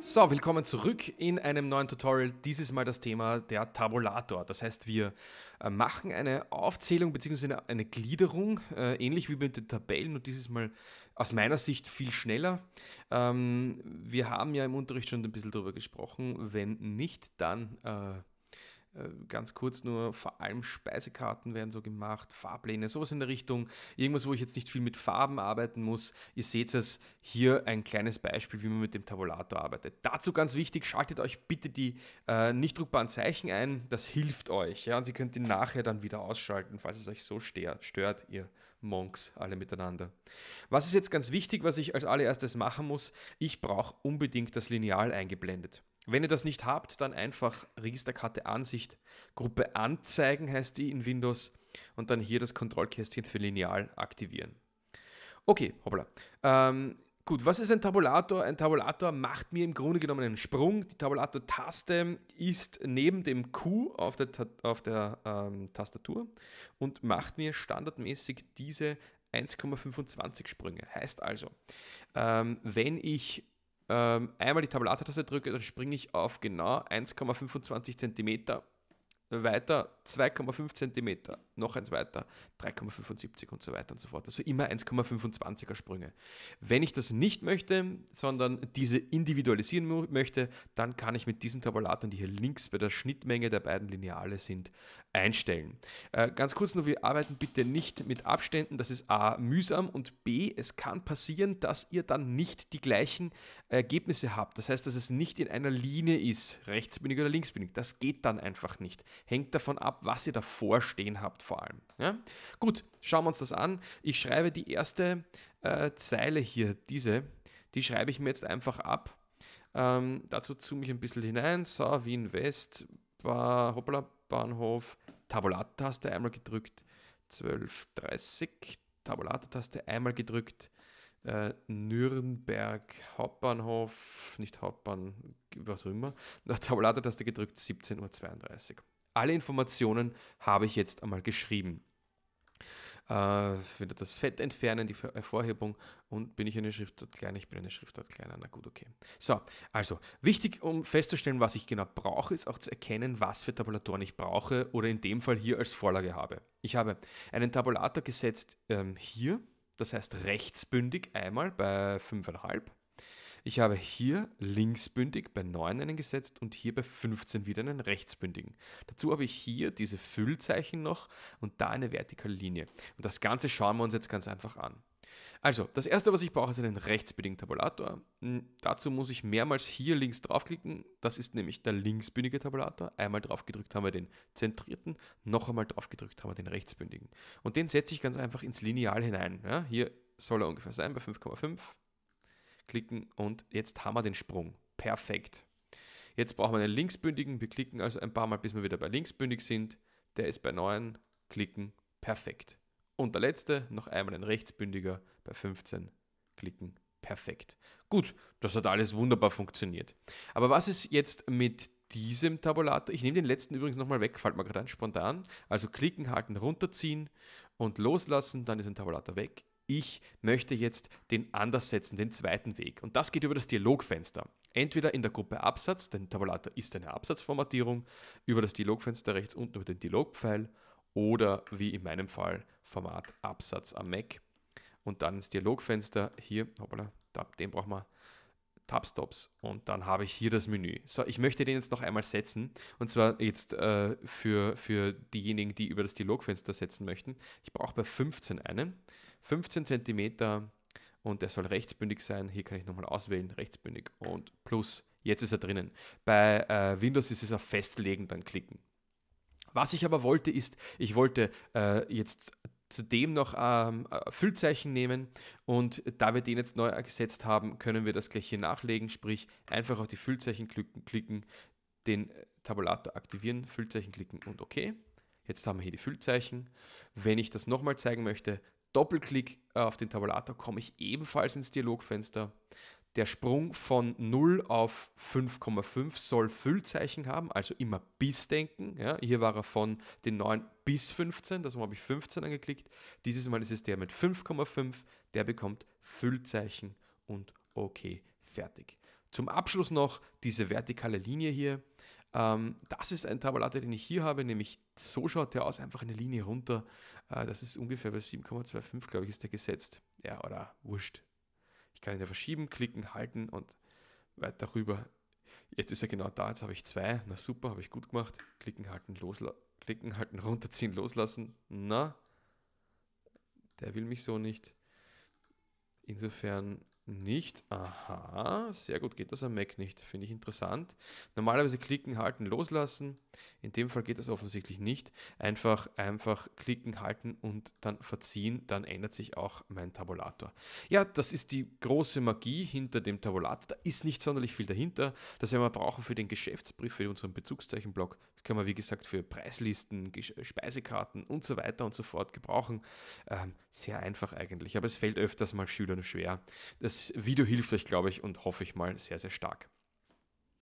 So, willkommen zurück in einem neuen Tutorial. Dieses Mal das Thema der Tabulator. Das heißt, wir äh, machen eine Aufzählung bzw. eine Gliederung, äh, ähnlich wie mit den Tabellen und dieses Mal aus meiner Sicht viel schneller. Ähm, wir haben ja im Unterricht schon ein bisschen darüber gesprochen. Wenn nicht, dann äh, äh, ganz kurz nur, vor allem Speisekarten werden so gemacht, Fahrpläne, sowas in der Richtung. Irgendwas, wo ich jetzt nicht viel mit Farben arbeiten muss. Ihr seht es hier ein kleines Beispiel, wie man mit dem Tabulator arbeitet. Dazu ganz wichtig, schaltet euch bitte die äh, nicht druckbaren Zeichen ein. Das hilft euch. Ja? Und Sie könnt die nachher dann wieder ausschalten, falls es euch so stört, ihr Monks alle miteinander. Was ist jetzt ganz wichtig, was ich als allererstes machen muss? Ich brauche unbedingt das Lineal eingeblendet. Wenn ihr das nicht habt, dann einfach Registerkarte Ansicht, Gruppe Anzeigen heißt die in Windows und dann hier das Kontrollkästchen für Lineal aktivieren. Okay, hoppla. Ähm, gut, was ist ein Tabulator? Ein Tabulator macht mir im Grunde genommen einen Sprung. Die Tabulator-Taste ist neben dem Q auf der, auf der ähm, Tastatur und macht mir standardmäßig diese 1,25 Sprünge. Heißt also, ähm, wenn ich ähm, einmal die Tabulatortaste drücke, dann springe ich auf genau 1,25 cm weiter 2,5 cm, noch eins weiter, 3,75 und so weiter und so fort. Also immer 1,25er Sprünge. Wenn ich das nicht möchte, sondern diese individualisieren möchte, dann kann ich mit diesen Tabulatoren, die hier links bei der Schnittmenge der beiden Lineale sind, einstellen. Äh, ganz kurz nur, wir arbeiten bitte nicht mit Abständen. Das ist A, mühsam und B, es kann passieren, dass ihr dann nicht die gleichen Ergebnisse habt. Das heißt, dass es nicht in einer Linie ist, rechtsbündig oder linksbündig. Das geht dann einfach nicht. Hängt davon ab, was ihr davor stehen habt vor allem. Ja? Gut, schauen wir uns das an. Ich schreibe die erste äh, Zeile hier, diese, die schreibe ich mir jetzt einfach ab. Ähm, dazu zoome ich ein bisschen hinein. So, Wien West, ba, hoppla, Bahnhof, tabulat taste einmal gedrückt, 12.30, tabulat taste einmal gedrückt, äh, Nürnberg Hauptbahnhof, nicht Hauptbahn, was auch immer, tabulat taste gedrückt, 17.32 Uhr alle Informationen habe ich jetzt einmal geschrieben. Äh, wieder das Fett entfernen, die Hervorhebung äh, und bin ich eine Schriftart kleiner? Ich bin eine Schriftart kleiner. Na gut, okay. So, also wichtig, um festzustellen, was ich genau brauche, ist auch zu erkennen, was für Tabulatoren ich brauche oder in dem Fall hier als Vorlage habe. Ich habe einen Tabulator gesetzt ähm, hier, das heißt rechtsbündig einmal bei 5,5 ich habe hier linksbündig bei 9 einen gesetzt und hier bei 15 wieder einen rechtsbündigen. Dazu habe ich hier diese Füllzeichen noch und da eine vertikale Linie. Und das Ganze schauen wir uns jetzt ganz einfach an. Also, das erste, was ich brauche, ist einen rechtsbündigen Tabulator. Hm, dazu muss ich mehrmals hier links draufklicken. Das ist nämlich der linksbündige Tabulator. Einmal draufgedrückt haben wir den zentrierten, noch einmal draufgedrückt haben wir den rechtsbündigen. Und den setze ich ganz einfach ins Lineal hinein. Ja, hier soll er ungefähr sein, bei 5,5 klicken und jetzt haben wir den Sprung. Perfekt. Jetzt brauchen wir einen linksbündigen. Wir klicken also ein paar Mal, bis wir wieder bei linksbündig sind. Der ist bei 9. Klicken. Perfekt. Und der letzte, noch einmal ein rechtsbündiger bei 15. Klicken. Perfekt. Gut, das hat alles wunderbar funktioniert. Aber was ist jetzt mit diesem Tabulator? Ich nehme den letzten übrigens nochmal weg, fällt mir gerade ein spontan. Also klicken, halten, runterziehen und loslassen, dann ist ein Tabulator weg ich möchte jetzt den anders setzen, den zweiten Weg. Und das geht über das Dialogfenster. Entweder in der Gruppe Absatz, denn Tabulator ist eine Absatzformatierung, über das Dialogfenster rechts unten über den Dialogpfeil oder wie in meinem Fall Format Absatz am Mac. Und dann ins Dialogfenster hier, hoppala, den brauchen wir, Tabstops und dann habe ich hier das Menü. So, ich möchte den jetzt noch einmal setzen und zwar jetzt äh, für, für diejenigen, die über das Dialogfenster setzen möchten. Ich brauche bei 15 einen. 15 cm und der soll rechtsbündig sein. Hier kann ich nochmal auswählen, rechtsbündig und plus. Jetzt ist er drinnen. Bei äh, Windows ist es auf Festlegen, dann klicken. Was ich aber wollte ist, ich wollte äh, jetzt zudem noch ähm, äh, Füllzeichen nehmen und da wir den jetzt neu gesetzt haben, können wir das gleich hier nachlegen, sprich einfach auf die Füllzeichen klicken, den äh, Tabulator aktivieren, Füllzeichen klicken und OK. Jetzt haben wir hier die Füllzeichen. Wenn ich das nochmal zeigen möchte, Doppelklick äh, auf den Tabulator komme ich ebenfalls ins Dialogfenster. Der Sprung von 0 auf 5,5 soll Füllzeichen haben, also immer bis denken. Ja, hier war er von den 9 bis 15, das habe ich 15 angeklickt. Dieses Mal ist es der mit 5,5, der bekommt Füllzeichen und OK, fertig. Zum Abschluss noch diese vertikale Linie hier. Ähm, das ist ein Tabulator, den ich hier habe, nämlich so schaut der aus, einfach eine Linie runter. Äh, das ist ungefähr bei 7,25, glaube ich, ist der gesetzt. Ja, oder wurscht. Ich kann ihn ja verschieben, klicken, halten und weiter rüber. Jetzt ist er genau da, jetzt habe ich zwei. Na super, habe ich gut gemacht. Klicken, halten, loslassen. Klicken, halten, runterziehen, loslassen. Na, der will mich so nicht. Insofern nicht. Aha, sehr gut geht das am Mac nicht. Finde ich interessant. Normalerweise klicken, halten, loslassen. In dem Fall geht das offensichtlich nicht. Einfach, einfach klicken, halten und dann verziehen. Dann ändert sich auch mein Tabulator. Ja, das ist die große Magie hinter dem Tabulator. Da ist nicht sonderlich viel dahinter. Das werden wir brauchen für den Geschäftsbrief, für unseren Bezugszeichenblock. Das können wir, wie gesagt, für Preislisten, Speisekarten und so weiter und so fort gebrauchen. Ähm, sehr einfach eigentlich. Aber es fällt öfters mal Schülern schwer. Das Video hilft euch, glaube ich, und hoffe ich mal sehr, sehr stark.